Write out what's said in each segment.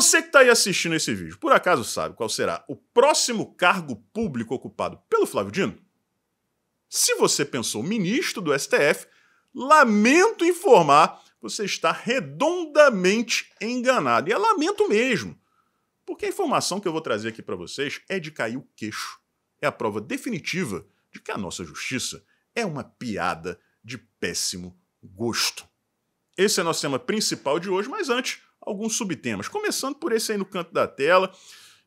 Você que está aí assistindo esse vídeo, por acaso sabe qual será o próximo cargo público ocupado pelo Flávio Dino? Se você pensou ministro do STF, lamento informar, você está redondamente enganado. E é lamento mesmo, porque a informação que eu vou trazer aqui para vocês é de cair o queixo. É a prova definitiva de que a nossa justiça é uma piada de péssimo gosto. Esse é nosso tema principal de hoje, mas antes, alguns subtemas. Começando por esse aí no canto da tela.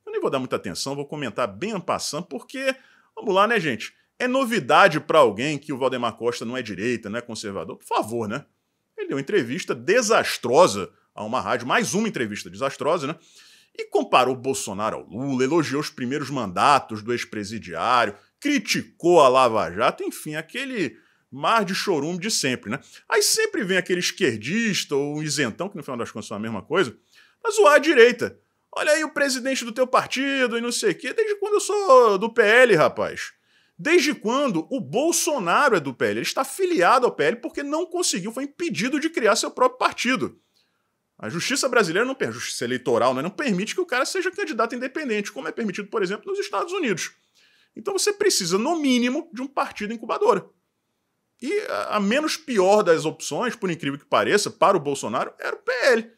Eu nem vou dar muita atenção, vou comentar bem passando, porque, vamos lá, né, gente? É novidade para alguém que o Valdemar Costa não é direita, não é conservador? Por favor, né? Ele deu uma entrevista desastrosa a uma rádio, mais uma entrevista desastrosa, né? E comparou Bolsonaro ao Lula, elogiou os primeiros mandatos do ex-presidiário, criticou a Lava Jato, enfim, aquele mar de chorume de sempre, né? Aí sempre vem aquele esquerdista ou um isentão, que no final das contas são a mesma coisa, pra zoar a direita. Olha aí o presidente do teu partido e não sei o quê. Desde quando eu sou do PL, rapaz? Desde quando o Bolsonaro é do PL? Ele está filiado ao PL porque não conseguiu, foi impedido de criar seu próprio partido. A justiça brasileira, não, a justiça eleitoral, né, não permite que o cara seja candidato independente, como é permitido, por exemplo, nos Estados Unidos. Então você precisa, no mínimo, de um partido incubadora. E a menos pior das opções, por incrível que pareça, para o Bolsonaro, era o PL.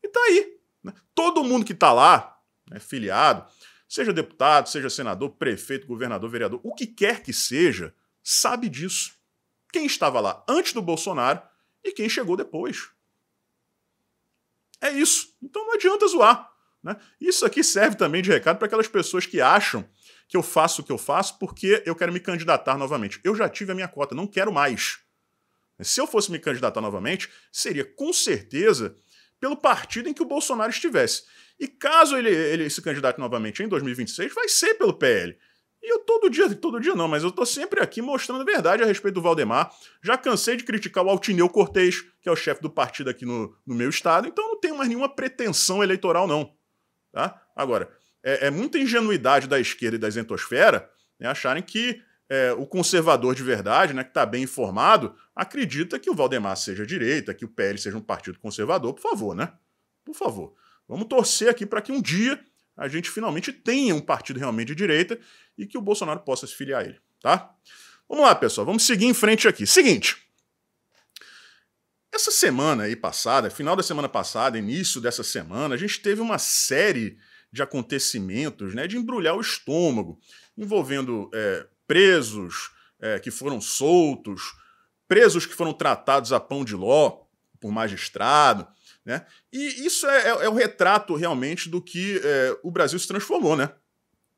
E tá aí. Né? Todo mundo que tá lá, né, filiado, seja deputado, seja senador, prefeito, governador, vereador, o que quer que seja, sabe disso. Quem estava lá antes do Bolsonaro e quem chegou depois. É isso. Então não adianta zoar. Né? Isso aqui serve também de recado para aquelas pessoas que acham que eu faço o que eu faço porque eu quero me candidatar novamente. Eu já tive a minha cota, não quero mais. Se eu fosse me candidatar novamente, seria com certeza pelo partido em que o Bolsonaro estivesse. E caso ele, ele se candidate novamente em 2026, vai ser pelo PL. E eu todo dia, todo dia não, mas eu tô sempre aqui mostrando a verdade a respeito do Valdemar. Já cansei de criticar o Altineu Cortez, que é o chefe do partido aqui no, no meu estado, então não tenho mais nenhuma pretensão eleitoral, não. Tá? Agora, é, é muita ingenuidade da esquerda e da isentosfera né, acharem que é, o conservador de verdade, né, que está bem informado, acredita que o Valdemar seja direita, que o PL seja um partido conservador. Por favor, né? Por favor. Vamos torcer aqui para que um dia a gente finalmente tenha um partido realmente de direita e que o Bolsonaro possa se filiar a ele, tá? Vamos lá, pessoal, vamos seguir em frente aqui. Seguinte. Essa semana aí passada, final da semana passada, início dessa semana, a gente teve uma série de acontecimentos, né, de embrulhar o estômago, envolvendo é, presos é, que foram soltos, presos que foram tratados a pão de ló por magistrado. Né? E isso é, é, é o retrato realmente do que é, o Brasil se transformou. Né?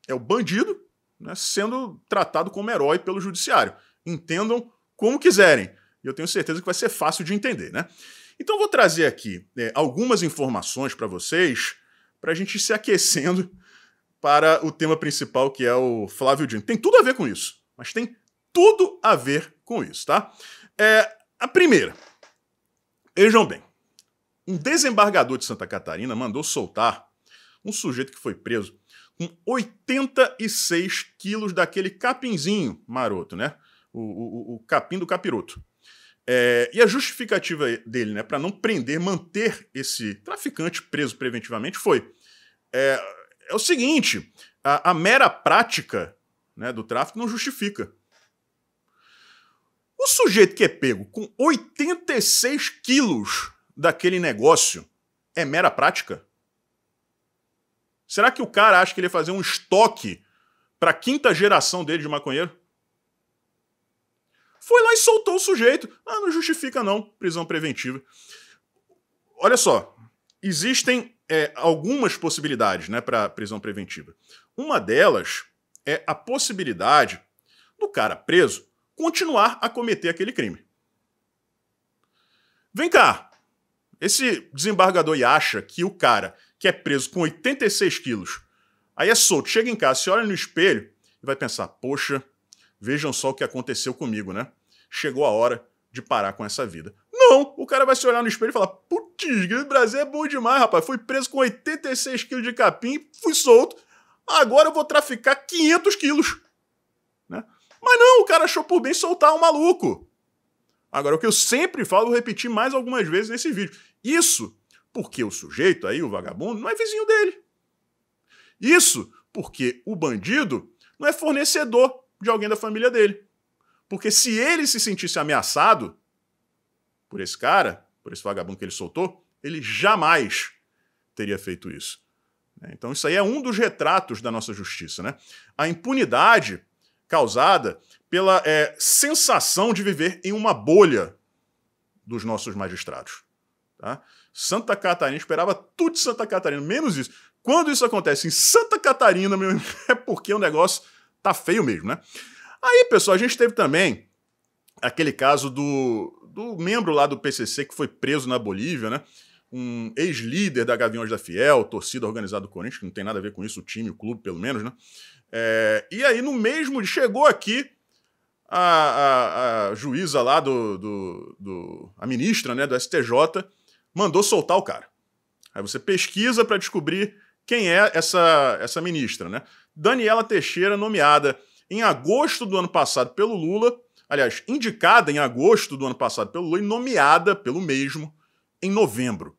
É o bandido né, sendo tratado como herói pelo judiciário. Entendam como quiserem. E eu tenho certeza que vai ser fácil de entender. Né? Então, vou trazer aqui é, algumas informações para vocês para a gente ir se aquecendo para o tema principal, que é o Flávio Dino. Tem tudo a ver com isso, mas tem tudo a ver com isso, tá? É, a primeira, vejam bem, um desembargador de Santa Catarina mandou soltar um sujeito que foi preso com 86 quilos daquele capinzinho maroto, né? O, o, o capim do capiroto. É, e a justificativa dele, né, para não prender, manter esse traficante preso preventivamente foi: é, é o seguinte, a, a mera prática né, do tráfico não justifica. O sujeito que é pego com 86 quilos daquele negócio é mera prática? Será que o cara acha que ele ia fazer um estoque para a quinta geração dele de maconheiro? foi lá e soltou o sujeito. Ah, não justifica não, prisão preventiva. Olha só, existem é, algumas possibilidades né, para prisão preventiva. Uma delas é a possibilidade do cara preso continuar a cometer aquele crime. Vem cá, esse desembargador acha que o cara que é preso com 86 quilos, aí é solto, chega em casa, se olha no espelho e vai pensar: poxa, vejam só o que aconteceu comigo, né? chegou a hora de parar com essa vida. Não! O cara vai se olhar no espelho e falar: putz, o Brasil é bom demais, rapaz. Fui preso com 86 quilos de capim, fui solto. Agora eu vou traficar 500 quilos. Né? Mas não, o cara achou por bem soltar um maluco. Agora, o que eu sempre falo, vou repetir mais algumas vezes nesse vídeo. Isso porque o sujeito aí, o vagabundo, não é vizinho dele. Isso porque o bandido não é fornecedor de alguém da família dele. Porque se ele se sentisse ameaçado por esse cara, por esse vagabundo que ele soltou, ele jamais teria feito isso. Né? Então, isso aí é um dos retratos da nossa justiça. Né? A impunidade causada pela é, sensação de viver em uma bolha dos nossos magistrados. Tá? Santa Catarina esperava tudo de Santa Catarina, menos isso. Quando isso acontece em Santa Catarina, meu, é porque o negócio tá feio mesmo, né? Aí, pessoal, a gente teve também aquele caso do, do membro lá do PCC que foi preso na Bolívia, né? Um ex-líder da Gaviões da Fiel, torcida organizada do Corinthians, que não tem nada a ver com isso, o time, o clube, pelo menos, né? É, e aí, no mesmo, chegou aqui a, a, a juíza lá do, do, do, a ministra, né, do STJ, mandou soltar o cara. Aí você pesquisa para descobrir quem é essa, essa ministra, né? Daniela Teixeira, nomeada em agosto do ano passado pelo Lula, aliás, indicada em agosto do ano passado pelo Lula e nomeada pelo mesmo em novembro.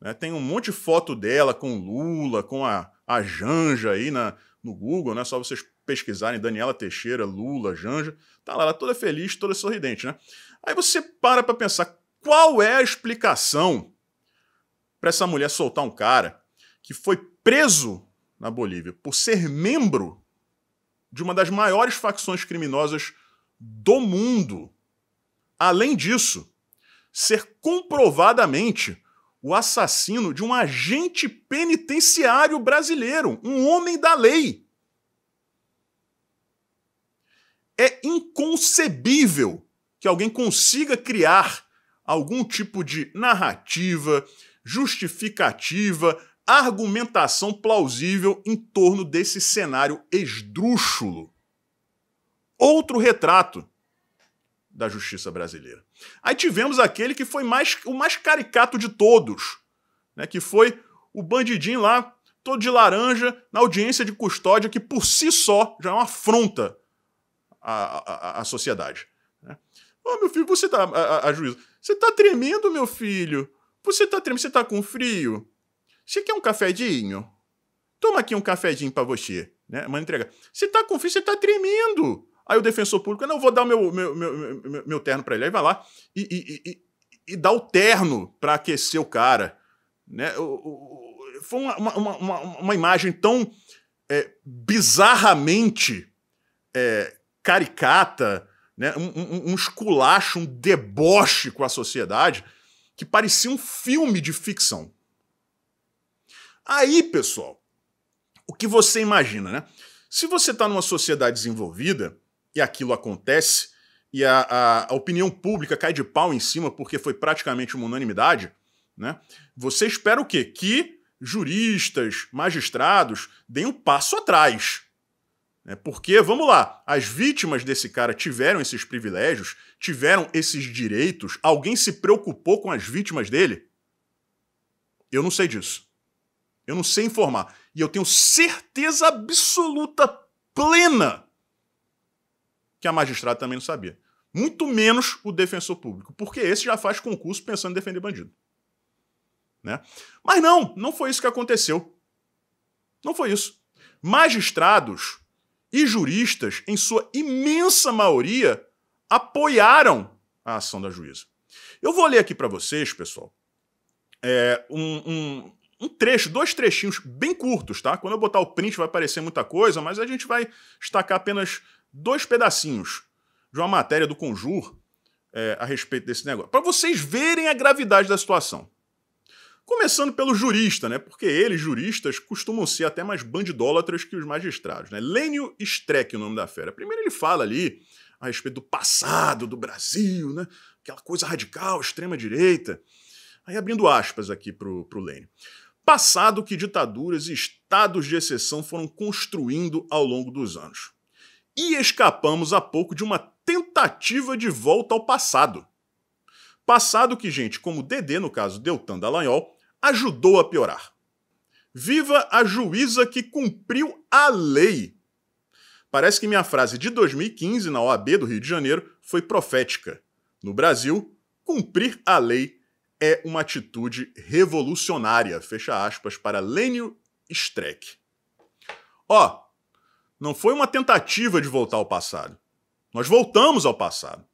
Né? Tem um monte de foto dela com Lula, com a, a Janja aí na, no Google, né? Só vocês pesquisarem Daniela Teixeira, Lula, Janja, tá lá, ela toda feliz, toda sorridente, né? Aí você para para pensar qual é a explicação para essa mulher soltar um cara que foi preso na Bolívia por ser membro de uma das maiores facções criminosas do mundo. Além disso, ser comprovadamente o assassino de um agente penitenciário brasileiro, um homem da lei. É inconcebível que alguém consiga criar algum tipo de narrativa, justificativa, argumentação plausível em torno desse cenário esdrúxulo. Outro retrato da justiça brasileira. Aí tivemos aquele que foi mais, o mais caricato de todos, né, que foi o bandidinho lá, todo de laranja, na audiência de custódia, que por si só já é uma afronta à, à, à sociedade. Oh, meu filho, você tá. A, a, a juíza, você tá tremendo, meu filho. Você tá tremendo, você tá com frio. Você quer um cafedinho? Toma aqui um cafedinho para você. Né? Manda entregar. Você tá com frio, você tá tremendo. Aí o defensor público, não, eu vou dar meu, meu, meu, meu, meu terno para ele. Aí vai lá e, e, e, e dá o terno para aquecer o cara. Né? foi uma, uma, uma, uma, imagem tão é, bizarramente é, caricata, né? um, um, um esculacho, um deboche com a sociedade, que parecia um filme de ficção. Aí, pessoal, o que você imagina, né? Se você está numa sociedade desenvolvida e aquilo acontece e a, a, a, opinião pública cai de pau em cima porque foi praticamente uma unanimidade, né? Você espera o quê? Que juristas, magistrados deem um passo atrás. Né? Porque, vamos lá, as vítimas desse cara tiveram esses privilégios, tiveram esses direitos, alguém se preocupou com as vítimas dele? Eu não sei disso. Eu não sei informar. E eu tenho certeza absoluta, plena, que a magistrada também não sabia. Muito menos o defensor público, porque esse já faz concurso pensando em defender bandido. Né? Mas não, não foi isso que aconteceu. Não foi isso. Magistrados e juristas, em sua imensa maioria, apoiaram a ação da juíza. Eu vou ler aqui para vocês, pessoal, é, um, um, um trecho, dois trechinhos bem curtos, tá? Quando eu botar o print vai aparecer muita coisa, mas a gente vai destacar apenas dois pedacinhos de uma matéria do Conjur é, a respeito desse negócio, para vocês verem a gravidade da situação. Começando pelo jurista, né? Porque eles, juristas, costumam ser até mais bandidólatras que os magistrados, né? Lênio Streck, o nome da fera. Primeiro ele fala ali a respeito do passado do Brasil, né? Aquela coisa radical, extrema-direita. Aí abrindo aspas aqui pro, pro Lênio passado que ditaduras e estados de exceção foram construindo ao longo dos anos. E escapamos há pouco de uma tentativa de volta ao passado. Passado que gente como Dedê, no caso Deltan Dallagnol, ajudou a piorar. Viva a juíza que cumpriu a lei! Parece que minha frase de 2015 na OAB do Rio de Janeiro foi profética. No Brasil, cumprir a lei é uma atitude revolucionária, fecha aspas, para Lênio Streck. Ó, oh, não foi uma tentativa de voltar ao passado. Nós voltamos ao passado.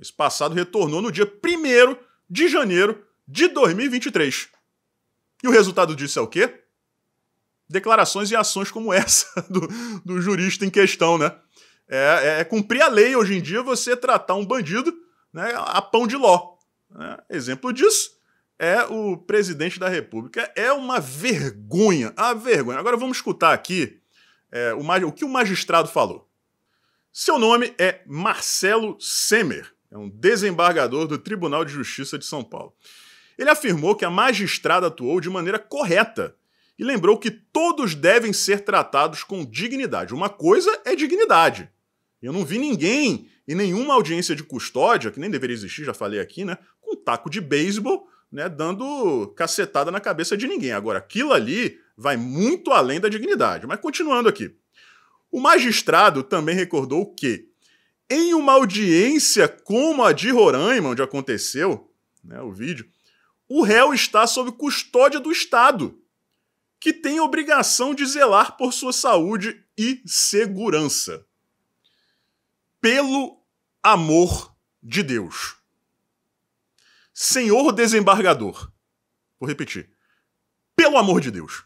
Esse passado retornou no dia 1 de janeiro de 2023. E o resultado disso é o quê? Declarações e ações como essa do, do jurista em questão, né? É, é, é, cumprir a lei hoje em dia você tratar um bandido né, a pão de ló. Né? Exemplo disso é o presidente da República. É uma vergonha, a vergonha. Agora vamos escutar aqui é, o, o que o magistrado falou. Seu nome é Marcelo Semer, é um desembargador do Tribunal de Justiça de São Paulo. Ele afirmou que a magistrada atuou de maneira correta e lembrou que todos devem ser tratados com dignidade. Uma coisa é dignidade. Eu não vi ninguém em nenhuma audiência de custódia, que nem deveria existir, já falei aqui, né? com um taco de beisebol, né, dando cacetada na cabeça de ninguém. Agora, aquilo ali vai muito além da dignidade. Mas continuando aqui. O magistrado também recordou que, em uma audiência como a de Roraima, onde aconteceu né, o vídeo, o réu está sob custódia do Estado, que tem obrigação de zelar por sua saúde e segurança. Pelo amor de Deus. Senhor desembargador. Vou repetir. Pelo amor de Deus.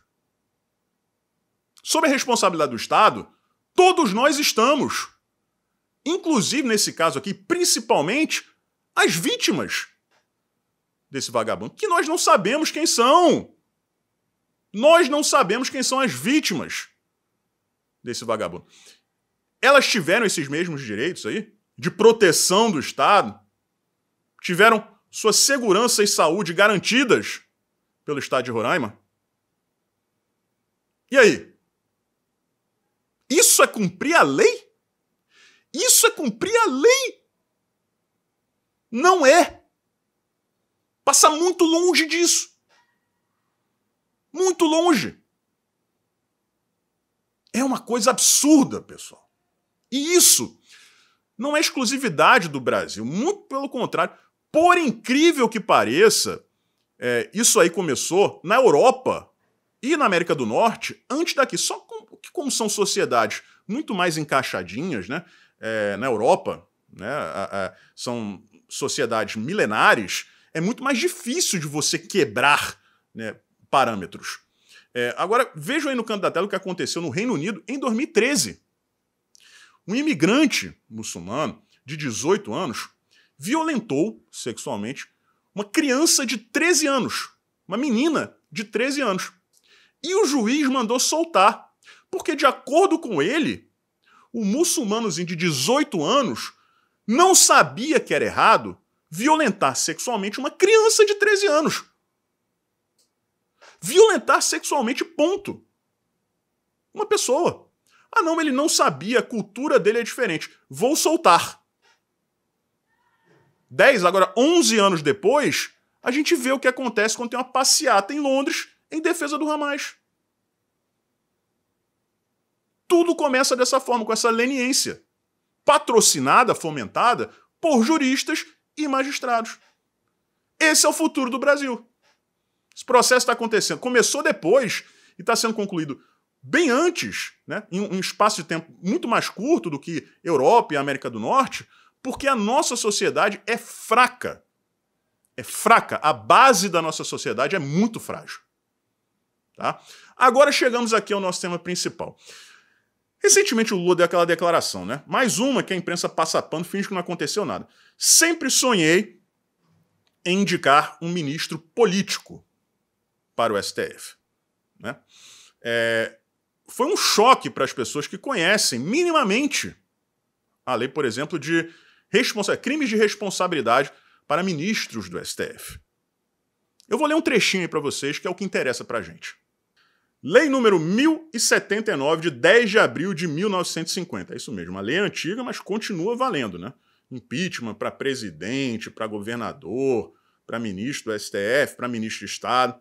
Sob a responsabilidade do Estado, todos nós estamos. Inclusive, nesse caso aqui, principalmente as vítimas desse vagabundo, que nós não sabemos quem são. Nós não sabemos quem são as vítimas desse vagabundo. Elas tiveram esses mesmos direitos aí, de proteção do Estado, tiveram sua segurança e saúde garantidas pelo Estado de Roraima? E aí? Isso é cumprir a lei? Isso é cumprir a lei? Não é. Passa muito longe disso. Muito longe. É uma coisa absurda, pessoal. E isso não é exclusividade do Brasil, muito pelo contrário por incrível que pareça, é, isso aí começou na Europa e na América do Norte antes daqui. Só com, que como são sociedades muito mais encaixadinhas, né? É, na Europa, né? A, a, são sociedades milenares. É muito mais difícil de você quebrar né, parâmetros. É, agora vejam aí no canto da tela o que aconteceu no Reino Unido em 2013. Um imigrante muçulmano de 18 anos violentou sexualmente uma criança de 13 anos, uma menina de 13 anos. E o juiz mandou soltar, porque, de acordo com ele, o muçulmanozinho de 18 anos não sabia que era errado violentar sexualmente uma criança de 13 anos. Violentar sexualmente, ponto. Uma pessoa. Ah, não, ele não sabia, a cultura dele é diferente. Vou soltar. 10, agora 11 anos depois, a gente vê o que acontece quando tem uma passeata em Londres em defesa do Hamas. Tudo começa dessa forma, com essa leniência, patrocinada, fomentada por juristas e magistrados. Esse é o futuro do Brasil. Esse processo está acontecendo. Começou depois e está sendo concluído bem antes, né, em um espaço de tempo muito mais curto do que Europa e América do Norte, porque a nossa sociedade é fraca. É fraca. A base da nossa sociedade é muito frágil. Tá? Agora chegamos aqui ao nosso tema principal. Recentemente o Lula deu aquela declaração, né? Mais uma que a imprensa passa pano, finge que não aconteceu nada. Sempre sonhei em indicar um ministro político para o STF. Né? É, foi um choque para as pessoas que conhecem minimamente a lei, por exemplo, de responsa crimes de responsabilidade para ministros do STF. Eu vou ler um trechinho aí para vocês que é o que interessa para a gente. Lei número 1079 de 10 de abril de 1950. É isso mesmo, uma lei antiga, mas continua valendo, né? Impeachment para presidente, para governador, para ministro do STF, para ministro de Estado.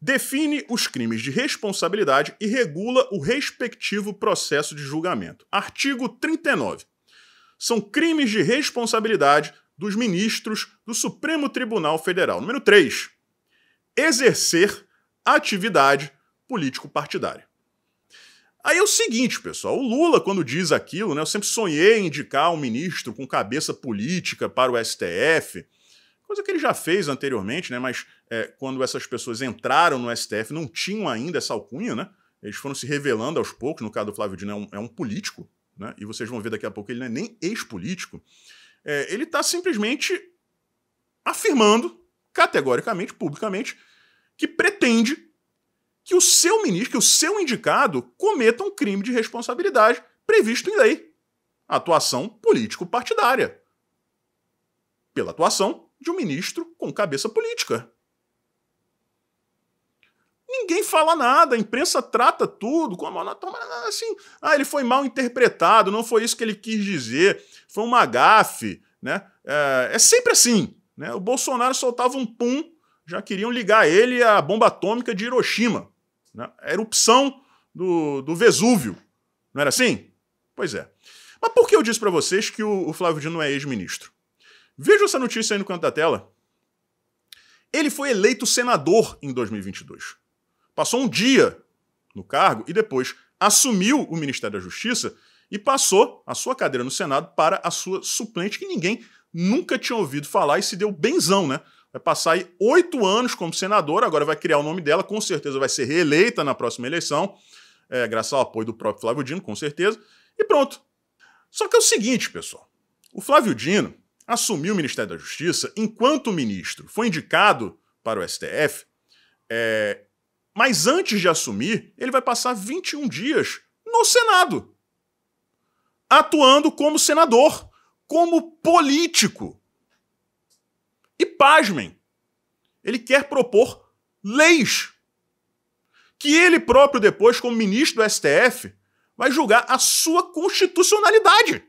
Define os crimes de responsabilidade e regula o respectivo processo de julgamento. Artigo 39 são crimes de responsabilidade dos ministros do Supremo Tribunal Federal. Número 3. Exercer atividade político-partidária. Aí é o seguinte, pessoal, o Lula, quando diz aquilo, né, eu sempre sonhei em indicar um ministro com cabeça política para o STF, coisa que ele já fez anteriormente, né, mas é, quando essas pessoas entraram no STF não tinham ainda essa alcunha, né, eles foram se revelando aos poucos, no caso do Flávio Dino é um, é um político, né? e vocês vão ver daqui a pouco, ele não é nem ex-político, é, ele está simplesmente afirmando, categoricamente, publicamente, que pretende que o seu ministro, que o seu indicado cometa um crime de responsabilidade previsto em lei. Atuação político-partidária. Pela atuação de um ministro com cabeça política. Ninguém fala nada, a imprensa trata tudo como assim. Ah, ele foi mal interpretado, não foi isso que ele quis dizer, foi uma gafe, né? É, é sempre assim, né? O Bolsonaro soltava um pum, já queriam ligar ele à bomba atômica de Hiroshima, né? erupção do, do Vesúvio, não era assim? Pois é. Mas por que eu disse para vocês que o, o Flávio Dino não é ex-ministro? Veja essa notícia aí no canto da tela. Ele foi eleito senador em 2022. Passou um dia no cargo e depois assumiu o Ministério da Justiça e passou a sua cadeira no Senado para a sua suplente, que ninguém nunca tinha ouvido falar e se deu benzão, né? Vai passar aí oito anos como senadora, agora vai criar o nome dela, com certeza vai ser reeleita na próxima eleição, é, graças ao apoio do próprio Flávio Dino, com certeza, e pronto. Só que é o seguinte, pessoal: o Flávio Dino assumiu o Ministério da Justiça enquanto ministro, foi indicado para o STF, é, mas antes de assumir, ele vai passar 21 dias no Senado, atuando como senador, como político. E pasmem, ele quer propor leis que ele próprio depois, como ministro do STF, vai julgar a sua constitucionalidade.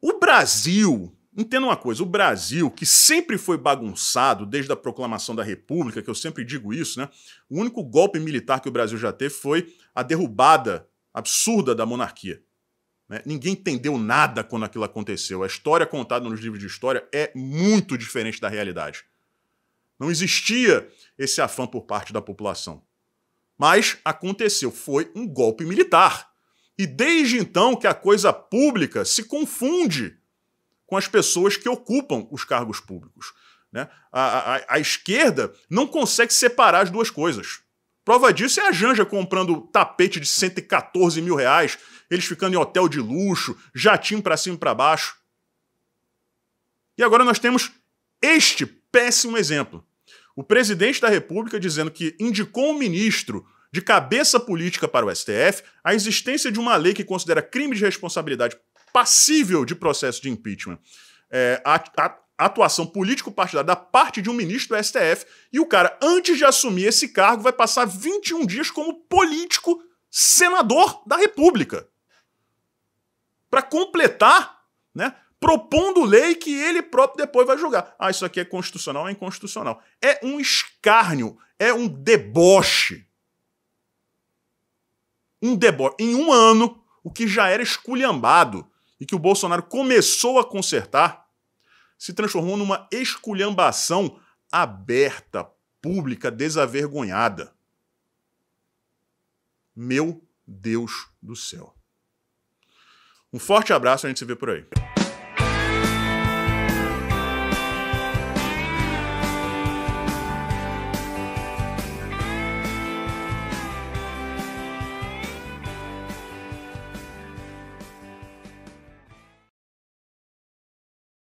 O Brasil Entenda uma coisa, o Brasil, que sempre foi bagunçado desde a proclamação da República, que eu sempre digo isso, né? O único golpe militar que o Brasil já teve foi a derrubada absurda da monarquia. Né? Ninguém entendeu nada quando aquilo aconteceu. A história contada nos livros de história é muito diferente da realidade. Não existia esse afã por parte da população. Mas aconteceu, foi um golpe militar. E desde então que a coisa pública se confunde com as pessoas que ocupam os cargos públicos. Né? A, a, a esquerda não consegue separar as duas coisas. Prova disso é a Janja comprando tapete de 114 mil reais, eles ficando em hotel de luxo, jatinho para cima e para baixo. E agora nós temos este péssimo exemplo. O presidente da República dizendo que indicou um ministro de cabeça política para o STF a existência de uma lei que considera crime de responsabilidade passível de processo de impeachment. É, a, a, atuação político-partidária da parte de um ministro do STF, e o cara, antes de assumir esse cargo, vai passar 21 dias como político senador da República. Para completar, né, propondo lei que ele próprio depois vai julgar. Ah, isso aqui é constitucional, é inconstitucional. É um escárnio, é um deboche. Um deboche. Em um ano, o que já era esculhambado e que o Bolsonaro começou a consertar, se transformou numa esculhambação aberta, pública, desavergonhada. Meu Deus do céu. Um forte abraço, a gente se vê por aí.